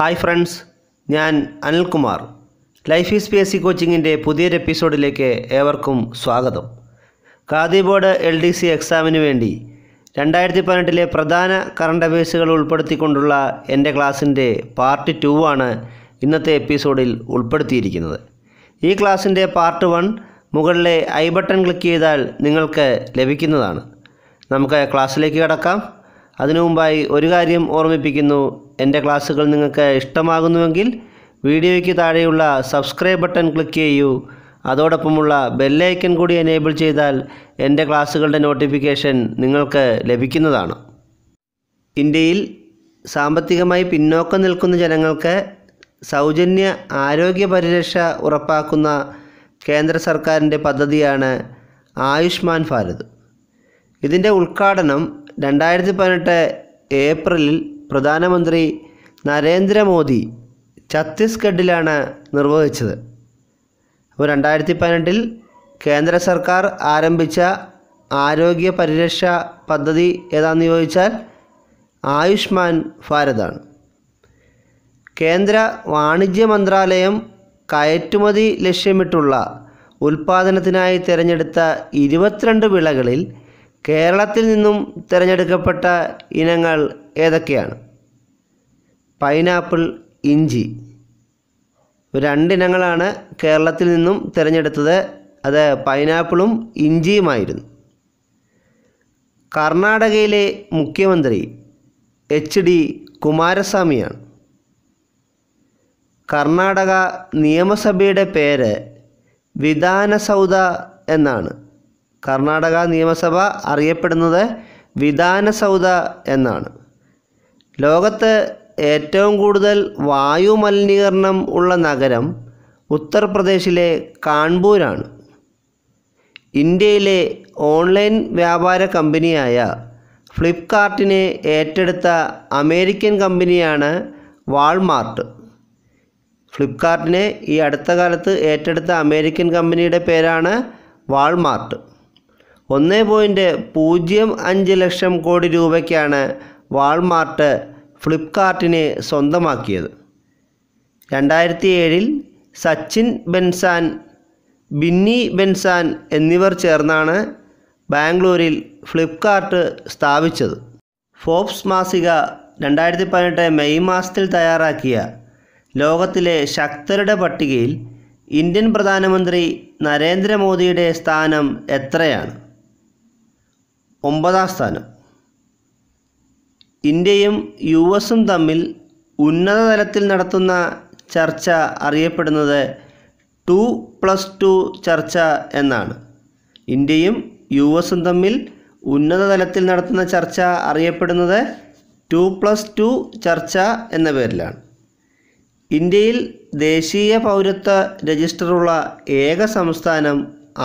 hi friends ഞാൻ Anilkumar life is P S C കോച്ചിങ്ങിൻ്റെ പുതിയൊരു എപ്പിസോഡിലേക്ക് ഏവർക്കും സ്വാഗതം Khadi board L D C എക്സാമിന് വേണ്ടി രണ്ടായിരത്തി പതിനെട്ടിലെ പ്രധാന കറണ്ട് അഫയേഴ്സുകൾ ഉൾപ്പെടുത്തിക്കൊണ്ടുള്ള എൻ്റെ ക്ലാസ്സിൻ്റെ പാർട്ട് ടു ആണ് ഇന്നത്തെ എപ്പിസോഡിൽ ഉൾപ്പെടുത്തിയിരിക്കുന്നത് ഈ ക്ലാസ്സിൻ്റെ പാർട്ട് വൺ മുകളിലെ ഐ ബട്ടൺ ക്ലിക്ക് ചെയ്താൽ നിങ്ങൾക്ക് ലഭിക്കുന്നതാണ് നമുക്ക് ക്ലാസ്സിലേക്ക് കടക്കാം അതിനു മുമ്പായി ഒരു കാര്യം ഓർമ്മിപ്പിക്കുന്നു എൻ്റെ ക്ലാസ്സുകൾ നിങ്ങൾക്ക് ഇഷ്ടമാകുന്നുവെങ്കിൽ വീഡിയോയ്ക്ക് താഴെയുള്ള സബ്സ്ക്രൈബ് ബട്ടൺ ക്ലിക്ക് ചെയ്യൂ അതോടൊപ്പമുള്ള ബെല്ലൈക്കൺ കൂടി എനേബിൾ ചെയ്താൽ എൻ്റെ ക്ലാസ്സുകളുടെ നോട്ടിഫിക്കേഷൻ നിങ്ങൾക്ക് ലഭിക്കുന്നതാണ് ഇന്ത്യയിൽ സാമ്പത്തികമായി പിന്നോക്കം നിൽക്കുന്ന ജനങ്ങൾക്ക് സൗജന്യ ആരോഗ്യ പരിരക്ഷ ഉറപ്പാക്കുന്ന കേന്ദ്ര സർക്കാരിൻ്റെ പദ്ധതിയാണ് ആയുഷ്മാൻ ഭാരത് ഇതിൻ്റെ ഉദ്ഘാടനം രണ്ടായിരത്തി പതിനെട്ട് ഏപ്രിലിൽ പ്രധാനമന്ത്രി നരേന്ദ്രമോദി ഛത്തീസ്ഗഡിലാണ് നിർവഹിച്ചത് അപ്പോൾ രണ്ടായിരത്തി പതിനെട്ടിൽ കേന്ദ്ര സർക്കാർ ആരംഭിച്ച ആരോഗ്യ പരിരക്ഷ പദ്ധതി ഏതാണെന്ന് ചോദിച്ചാൽ ആയുഷ്മാൻ ഭാരതാണ് കേന്ദ്ര വാണിജ്യ മന്ത്രാലയം കയറ്റുമതി ലക്ഷ്യമിട്ടുള്ള ഉൽപ്പാദനത്തിനായി തിരഞ്ഞെടുത്ത ഇരുപത്തിരണ്ട് വിളകളിൽ കേരളത്തിൽ നിന്നും തിരഞ്ഞെടുക്കപ്പെട്ട ഇനങ്ങൾ ഏതൊക്കെയാണ് പൈനാപ്പിൾ ഇഞ്ചി രണ്ടിനങ്ങളാണ് കേരളത്തിൽ നിന്നും തിരഞ്ഞെടുത്തത് അത് പൈനാപ്പിളും ഇഞ്ചിയുമായിരുന്നു കർണാടകയിലെ മുഖ്യമന്ത്രി എച്ച് ഡി കുമാരസ്വാമിയാണ് കർണാടക നിയമസഭയുടെ പേര് വിധാനസൗധ എന്നാണ് കർണാടക നിയമസഭ അറിയപ്പെടുന്നത് വിധാനസൗധ എന്നാണ് ലോകത്ത് ഏറ്റവും കൂടുതൽ വായു മലിനീകരണം ഉള്ള നഗരം ഉത്തർപ്രദേശിലെ കാൺപൂരാണ് ഇന്ത്യയിലെ ഓൺലൈൻ വ്യാപാര കമ്പനിയായ ഫ്ലിപ്കാർട്ടിനെ ഏറ്റെടുത്ത അമേരിക്കൻ കമ്പനിയാണ് വാൾമാർട്ട് ഫ്ലിപ്കാർട്ടിനെ ഈ അടുത്ത കാലത്ത് ഏറ്റെടുത്ത അമേരിക്കൻ കമ്പനിയുടെ പേരാണ് വാൾമാർട്ട് ഒന്ന് പോയിൻറ്റ് പൂജ്യം അഞ്ച് ലക്ഷം കോടി രൂപയ്ക്കാണ് വാൾമാർട്ട് ഫ്ലിപ്കാർട്ടിനെ സ്വന്തമാക്കിയത് രണ്ടായിരത്തി ഏഴിൽ സച്ചിൻ ബെൻസാൻ ബിന്നി ബെൻസാൻ എന്നിവർ ചേർന്നാണ് ബാംഗ്ലൂരിൽ ഫ്ലിപ്കാർട്ട് സ്ഥാപിച്ചത് ഫോബ്സ് മാസിക രണ്ടായിരത്തി പതിനെട്ട് മെയ് മാസത്തിൽ തയ്യാറാക്കിയ ലോകത്തിലെ ശക്തരുടെ പട്ടികയിൽ ഇന്ത്യൻ പ്രധാനമന്ത്രി നരേന്ദ്രമോദിയുടെ സ്ഥാനം എത്രയാണ് ഒമ്പതാം സ്ഥാനം ഇന്ത്യയും യു എസും തമ്മിൽ ഉന്നതതലത്തിൽ നടത്തുന്ന ചർച്ച അറിയപ്പെടുന്നത് ടു പ്ലസ് ടു ചർച്ച എന്നാണ് ഇന്ത്യയും യു എസും തമ്മിൽ ഉന്നതതലത്തിൽ നടത്തുന്ന ചർച്ച അറിയപ്പെടുന്നത് ടു പ്ലസ് ടു ചർച്ച എന്ന പേരിലാണ് ഇന്ത്യയിൽ ദേശീയ പൗരത്വ രജിസ്റ്ററുള്ള ഏക സംസ്ഥാനം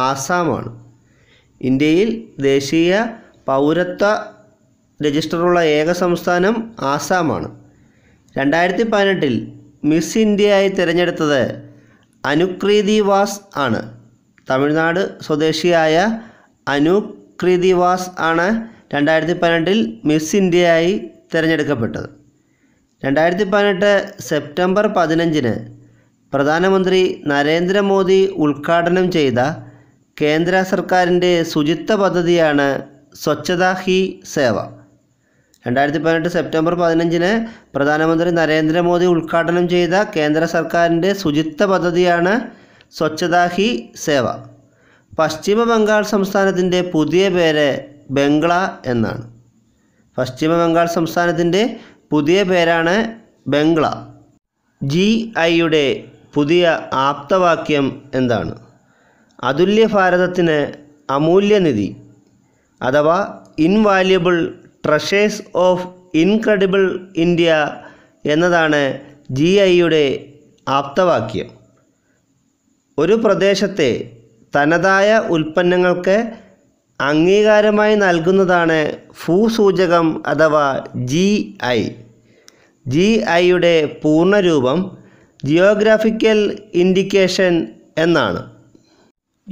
ആസാമാണ് ഇന്ത്യയിൽ ദേശീയ പൗരത്വ രജിസ്റ്ററുള്ള ഏക സംസ്ഥാനം ആസാമാണ് രണ്ടായിരത്തി പതിനെട്ടിൽ മിസ് ഇന്ത്യയായി തിരഞ്ഞെടുത്തത് അനുക്രീതിവാസ് ആണ് തമിഴ്നാട് സ്വദേശിയായ അനുക്രീതിവാസ് ആണ് രണ്ടായിരത്തി പതിനെട്ടിൽ മിസ് ഇന്ത്യയായി തിരഞ്ഞെടുക്കപ്പെട്ടത് രണ്ടായിരത്തി പതിനെട്ട് സെപ്റ്റംബർ പതിനഞ്ചിന് പ്രധാനമന്ത്രി നരേന്ദ്രമോദി ഉദ്ഘാടനം ചെയ്ത കേന്ദ്ര സർക്കാരിൻ്റെ ശുചിത്വ പദ്ധതിയാണ് സ്വച്ഛതാ ഹി സേവ രണ്ടായിരത്തി പതിനെട്ട് സെപ്റ്റംബർ പതിനഞ്ചിന് പ്രധാനമന്ത്രി നരേന്ദ്രമോദി ഉദ്ഘാടനം ചെയ്ത കേന്ദ്ര സർക്കാരിൻ്റെ ശുചിത്വ പദ്ധതിയാണ് സ്വച്ഛതാ ഹി സേവ പശ്ചിമ ബംഗാൾ സംസ്ഥാനത്തിൻ്റെ പുതിയ പേര് ബംഗ്ള എന്നാണ് പശ്ചിമ ബംഗാൾ സംസ്ഥാനത്തിൻ്റെ പുതിയ പേരാണ് ബംഗ്ള ജി ഐയുടെ പുതിയ ആപ്തവാക്യം എന്താണ് അതുല്യ ഭാരതത്തിന് അമൂല്യനിധി അഥവാ invaluable treasures of incredible India എന്നതാണ് ജി ഐയുടെ ആപ്തവാക്യം ഒരു പ്രദേശത്തെ തനതായ ഉൽപ്പന്നങ്ങൾക്ക് അംഗീകാരമായി നൽകുന്നതാണ് ഭൂസൂചകം അഥവാ ജി ഐ ജി ഐയുടെ പൂർണ്ണരൂപം ജിയോഗ്രാഫിക്കൽ ഇൻഡിക്കേഷൻ എന്നാണ്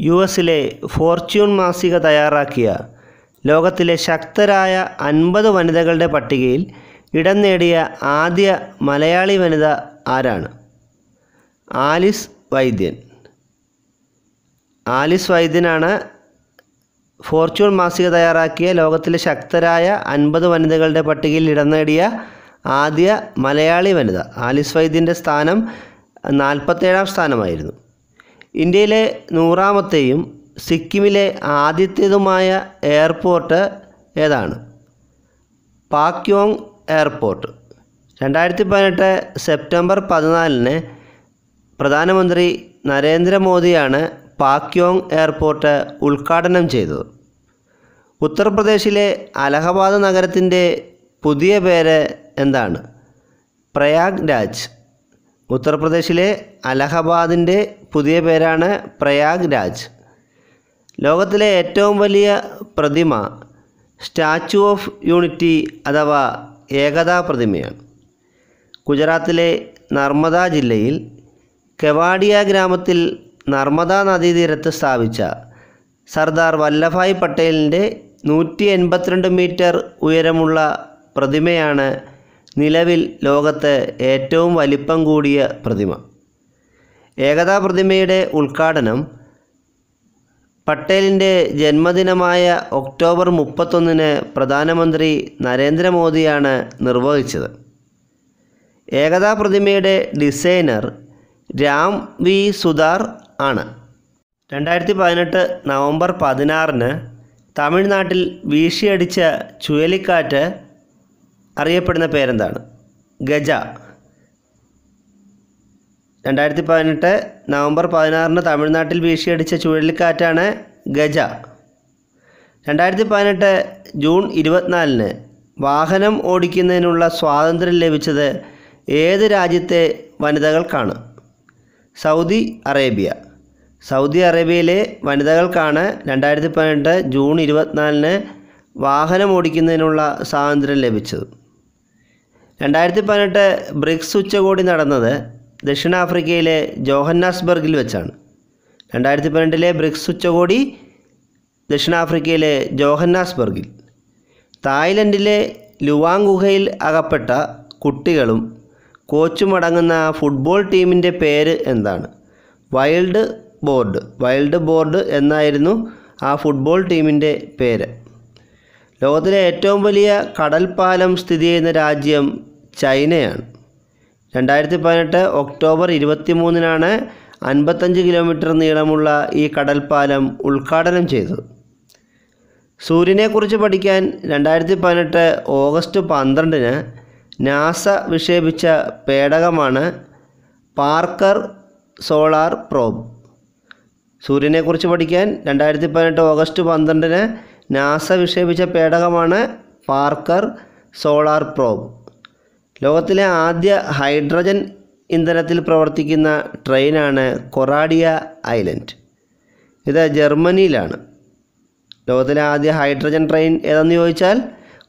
യു എസിലെ ഫോർച്യൂൺ മാസിക തയ്യാറാക്കിയ ലോകത്തിലെ ശക്തരായ അൻപത് വനിതകളുടെ പട്ടികയിൽ ഇടം നേടിയ ആദ്യ മലയാളി വനിത ആരാണ് ആലിസ് വൈദ്യൻ ആലിസ് വൈദ്യനാണ് ഫോർച്യൂൺ മാസിക തയ്യാറാക്കിയ ലോകത്തിലെ ശക്തരായ അൻപത് വനിതകളുടെ പട്ടികയിൽ ഇടം നേടിയ ആദ്യ മലയാളി വനിത ആലിസ് വൈദ്യൻ്റെ സ്ഥാനം നാൽപ്പത്തേഴാം സ്ഥാനമായിരുന്നു ഇന്ത്യയിലെ നൂറാമത്തെയും സിക്കിമിലെ ആദ്യത്തേതുമായ എയർപോർട്ട് ഏതാണ് പാക്യോങ് എയർപോർട്ട് രണ്ടായിരത്തി പതിനെട്ട് സെപ്റ്റംബർ പതിനാലിന് പ്രധാനമന്ത്രി നരേന്ദ്രമോദിയാണ് പാക്യോങ് എയർപോർട്ട് ഉദ്ഘാടനം ചെയ്തത് ഉത്തർപ്രദേശിലെ അലഹബാദ് നഗരത്തിൻ്റെ പുതിയ പേര് എന്താണ് പ്രയാഗ് രാജ് ഉത്തർപ്രദേശിലെ അലഹബാദിൻ്റെ പുതിയ പേരാണ് പ്രയാഗ് രാജ് ലോകത്തിലെ ഏറ്റവും വലിയ പ്രതിമ സ്റ്റാച്യു ഓഫ് യൂണിറ്റി അഥവാ ഏകതാ പ്രതിമയാണ് ഗുജറാത്തിലെ നർമ്മദ ജില്ലയിൽ കെവാഡിയ ഗ്രാമത്തിൽ നർമ്മദ നദീതീരത്ത് സ്ഥാപിച്ച സർദാർ വല്ലഭായ് പട്ടേലിൻ്റെ നൂറ്റി എൺപത്തിരണ്ട് മീറ്റർ ഉയരമുള്ള പ്രതിമയാണ് നിലവിൽ ലോകത്ത് ഏറ്റവും വലിപ്പം കൂടിയ പ്രതിമ ഏകതാ പ്രതിമയുടെ ഉദ്ഘാടനം പട്ടേലിൻ്റെ ജന്മദിനമായ ഒക്ടോബർ മുപ്പത്തൊന്നിന് പ്രധാനമന്ത്രി നരേന്ദ്രമോദിയാണ് നിർവഹിച്ചത് ഏകതാ പ്രതിമയുടെ ഡിസൈനർ രാം വി സുതാർ ആണ് രണ്ടായിരത്തി പതിനെട്ട് നവംബർ പതിനാറിന് തമിഴ്നാട്ടിൽ വീശിയടിച്ച ചുഴലിക്കാറ്റ് അറിയപ്പെടുന്ന പേരെന്താണ് ഗജ രണ്ടായിരത്തി പതിനെട്ട് നവംബർ പതിനാറിന് തമിഴ്നാട്ടിൽ വീശിയടിച്ച ചുഴലിക്കാറ്റാണ് ഗജ രണ്ടായിരത്തി പതിനെട്ട് ജൂൺ ഇരുപത്തിനാലിന് വാഹനം ഓടിക്കുന്നതിനുള്ള സ്വാതന്ത്ര്യം ലഭിച്ചത് ഏത് രാജ്യത്തെ വനിതകൾക്കാണ് സൗദി അറേബ്യ സൗദി അറേബ്യയിലെ വനിതകൾക്കാണ് രണ്ടായിരത്തി പതിനെട്ട് ജൂൺ ഇരുപത്തിനാലിന് വാഹനം ഓടിക്കുന്നതിനുള്ള സ്വാതന്ത്ര്യം ലഭിച്ചത് രണ്ടായിരത്തി പതിനെട്ട് ബ്രിക്സ് ഉച്ചകോടി നടന്നത് ദക്ഷിണാഫ്രിക്കയിലെ ജോഹന്നാസ്ബർഗിൽ വെച്ചാണ് രണ്ടായിരത്തി പന്ത്രണ്ടിലെ ബ്രിക്സ് ഉച്ചകോടി ദക്ഷിണാഫ്രിക്കയിലെ ജോഹന്നാസ്ബർഗിൽ തായ്ലൻഡിലെ ലുവാങ് ഗുഹയിൽ അകപ്പെട്ട കുട്ടികളും കോച്ചുമടങ്ങുന്ന ഫുട്ബോൾ ടീമിൻ്റെ പേര് എന്താണ് വൈൽഡ് ബോർഡ് വൈൽഡ് ബോർഡ് എന്നായിരുന്നു ആ ഫുട്ബോൾ ടീമിൻ്റെ പേര് ലോകത്തിലെ ഏറ്റവും വലിയ കടൽപ്പാലം സ്ഥിതി ചെയ്യുന്ന രാജ്യം ചൈനയാണ് രണ്ടായിരത്തി പതിനെട്ട് ഒക്ടോബർ ഇരുപത്തി മൂന്നിനാണ് അൻപത്തഞ്ച് കിലോമീറ്റർ നീളമുള്ള ഈ കടൽപ്പാലം ഉദ്ഘാടനം ചെയ്തത് സൂര്യനെക്കുറിച്ച് പഠിക്കാൻ രണ്ടായിരത്തി പതിനെട്ട് ഓഗസ്റ്റ് പന്ത്രണ്ടിന് നാസ വിക്ഷേപിച്ച പേടകമാണ് പാർക്കർ സോളാർ പ്രോബ് സൂര്യനെക്കുറിച്ച് പഠിക്കാൻ രണ്ടായിരത്തി പതിനെട്ട് ഓഗസ്റ്റ് പന്ത്രണ്ടിന് നാസ വിക്ഷേപിച്ച പേടകമാണ് പാർക്കർ സോളാർ പ്രോബ് ലോകത്തിലെ ആദ്യ ഹൈഡ്രജൻ ഇന്ധനത്തിൽ പ്രവർത്തിക്കുന്ന ട്രെയിനാണ് കൊറാഡിയ ഐലൻഡ് ഇത് ജർമ്മനിയിലാണ് ലോകത്തിലെ ആദ്യ ഹൈഡ്രജൻ ട്രെയിൻ ഏതെന്ന് ചോദിച്ചാൽ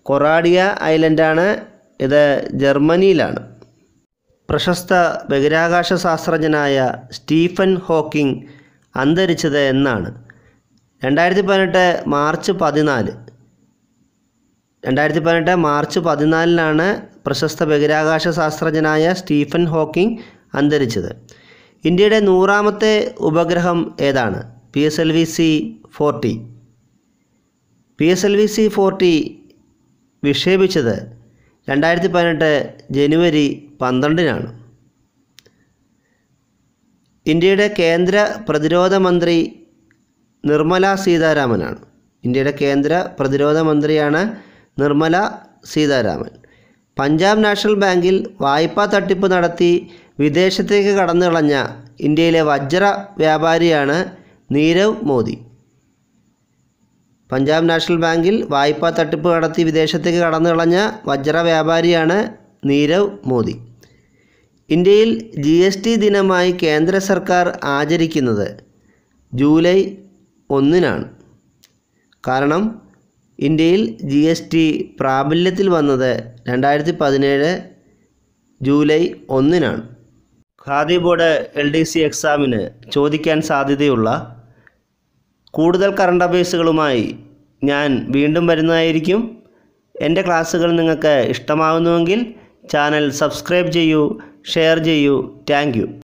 കൊറാഡിയ ഐലൻഡാണ് ഇത് ജർമ്മനിയിലാണ് പ്രശസ്ത ബഹിരാകാശ ശാസ്ത്രജ്ഞനായ സ്റ്റീഫൻ ഹോക്കിംഗ് അന്തരിച്ചത് എന്നാണ് രണ്ടായിരത്തി പതിനെട്ട് മാർച്ച് പതിനാല് രണ്ടായിരത്തി പതിനെട്ട് മാർച്ച് പതിനാലിനാണ് പ്രശസ്ത ബഹിരാകാശ ശാസ്ത്രജ്ഞനായ സ്റ്റീഫൻ ഹോക്കിംഗ് അന്തരിച്ചത് ഇന്ത്യയുടെ നൂറാമത്തെ ഉപഗ്രഹം ഏതാണ് P S L V C forty P S L V C forty വിക്ഷേപിച്ചത് രണ്ടായിരത്തി പതിനെട്ട് ജനുവരി പന്ത്രണ്ടിനാണ് ഇന്ത്യയുടെ കേന്ദ്ര പ്രതിരോധ മന്ത്രി നിർമ്മല സീതാരാമനാണ് ഇന്ത്യയുടെ കേന്ദ്ര പ്രതിരോധ മന്ത്രിയാണ് നിർമ്മല സീതാരാമൻ പഞ്ചാബ് നാഷണൽ ബാങ്കിൽ വായ്പാ തട്ടിപ്പ് നടത്തി വിദേശത്തേക്ക് കടന്നിളഞ്ഞ ഇന്ത്യയിലെ വജ്ര വ്യാപാരിയാണ് നീരവ് മോദി പഞ്ചാബ് നാഷണൽ ബാങ്കിൽ വായ്പാ തട്ടിപ്പ് നടത്തി വിദേശത്തേക്ക് കടന്നിളഞ്ഞ വജ്ര വ്യാപാരിയാണ് നീരവ് മോദി ഇന്ത്യയിൽ ജി എസ് ടി ദിനമായി കേന്ദ്ര സർക്കാർ ആചരിക്കുന്നത് ജൂലൈ ഒന്നിനാണ് കാരണം ഇന്ത്യയിൽ ജി എസ് ടി പ്രാബല്യത്തിൽ വന്നത് രണ്ടായിരത്തി പതിനേഴ് ജൂലൈ ഒന്നിനാണ് Khadi board L D C എക്സാമിന് ചോദിക്കാൻ സാധ്യതയുള്ള കൂടുതൽ കറണ്ട് അഫയേഴ്സുകളുമായി ഞാൻ വീണ്ടും വരുന്നതായിരിക്കും എൻ്റെ ക്ലാസ്സുകൾ നിങ്ങൾക്ക് ഇഷ്ടമാവുന്നുവെങ്കിൽ ചാനൽ സബ്സ്ക്രൈബ് ചെയ്യൂ ഷെയർ ചെയ്യൂ താങ്ക്